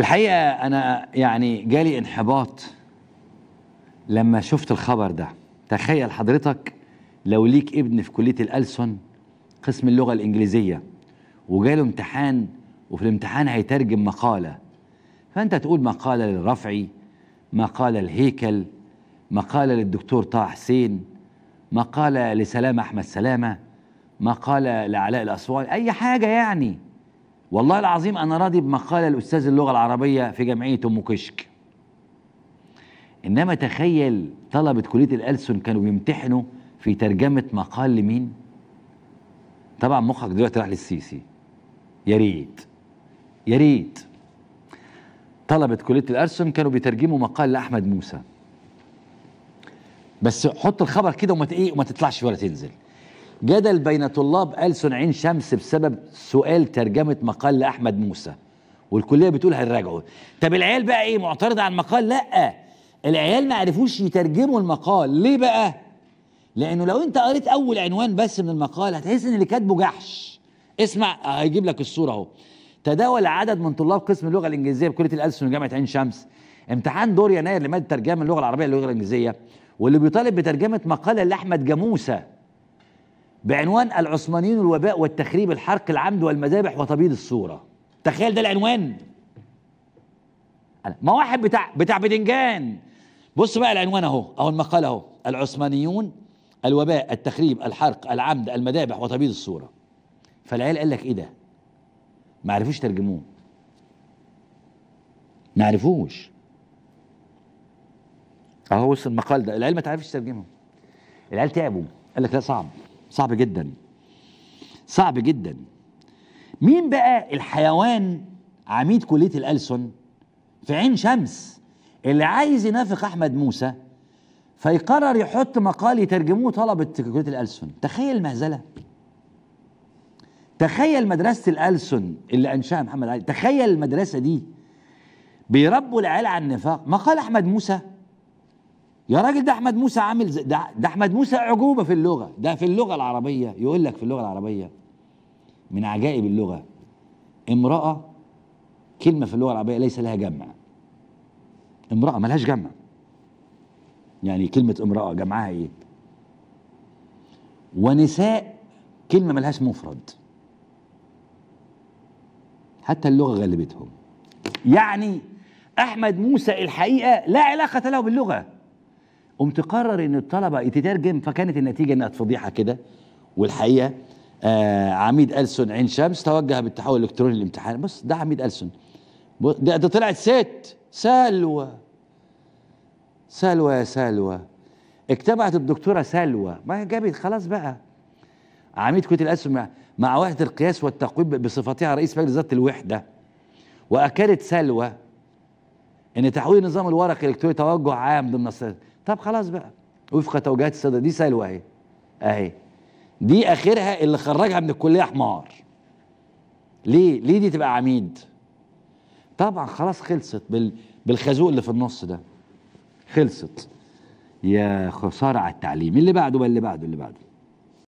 الحقيقه انا يعني جالي انحباط لما شفت الخبر ده تخيل حضرتك لو ليك ابن في كليه الالسن قسم اللغه الانجليزيه وجاله امتحان وفي الامتحان هيترجم مقاله فانت تقول مقاله للرفعي مقاله لهيكل مقاله للدكتور طه حسين مقاله لسلامه احمد سلامه مقاله لعلاء الاسواني اي حاجه يعني والله العظيم أنا راضي بمقال الأستاذ اللغة العربية في جمعية أم كشك إنما تخيل طلبة كلية الألسن كانوا بيمتحنوا في ترجمة مقال لمين؟ طبعا مخك دلوقتي راح للسيسي يا ريت يا ريت طلبة كلية الألسن كانوا بيترجموا مقال لأحمد موسى بس حط الخبر كده وما ايه وما تطلعش ولا تنزل جدل بين طلاب ألسن عين شمس بسبب سؤال ترجمة مقال لأحمد موسى والكلية بتقول هنراجعه طب العيال بقى إيه معترضة على المقال لأ العيال ما عرفوش يترجموا المقال ليه بقى لأنه لو أنت قريت أول عنوان بس من المقال هتحس إن اللي كاتبه جحش اسمع هيجيب لك الصورة أهو تداول عدد من طلاب قسم اللغة الإنجليزية بكلية الألسن جامعة عين شمس امتحان دور يناير لمادة ترجمة اللغة العربية للغة الإنجليزية واللي بيطالب بترجمة مقالة لأحمد جاموسة بعنوان العثمانيين الوباء والتخريب الحرق العمد والمذابح وتبييض الصورة تخيل ده العنوان ما واحد بتاع بتاع بدنجان بص بقى العنوان اهو اهو المقال اهو العثمانيون الوباء التخريب الحرق العمد المذابح وتبييض الصورة فالعيال قال لك ايه ده ما عرفوش ترجموه ما عرفوش اهو بص المقال ده العيال ما تعرفش ترجمه العيال تعبوا قال لك لا صعب صعب جدا صعب جدا مين بقى الحيوان عميد كليه الألسن في عين شمس اللي عايز ينافق احمد موسى فيقرر يحط مقال يترجموه طلبه كليه الألسن تخيل مهزله تخيل مدرسه الألسن اللي انشاها محمد علي تخيل المدرسه دي بيربوا العيال على النفاق مقال احمد موسى يا راجل ده احمد موسى عامل ده, ده احمد موسى اعجوبه في اللغه ده في اللغه العربيه يقول لك في اللغه العربيه من عجائب اللغه امراه كلمه في اللغه العربيه ليس لها جمع امراه ملهاش جمع يعني كلمه امراه جمعها ايه ونساء كلمه ملهاش مفرد حتى اللغه غلبتهم يعني احمد موسى الحقيقه لا علاقه له باللغه قمت قرر ان الطلبه تترجم فكانت النتيجه انها فضيحه كده والحقيقه آه عميد ألسون عين شمس توجه بالتحول الالكتروني للامتحان بص ده عميد ألسون ده, ده طلعت ست سلوى سلوى يا سلوى اجتمعت الدكتوره سلوى ما جابت خلاص بقى عميد كتل الاسم مع, وحده القياس والتقويم بصفتها رئيس مجلس اداره الوحده واكدت سلوى ان تحويل النظام الورقي الالكتروني توجه عام ضمن السنة طب خلاص بقى وفق توجيهات الساده دي سلوى اهي اهي دي اخرها اللي خرجها من الكليه حمار ليه ليه دي تبقى عميد طبعا خلاص خلصت بال بالخازوق اللي في النص ده خلصت يا خساره على التعليم اللي بعده بقى اللي بعده اللي بعده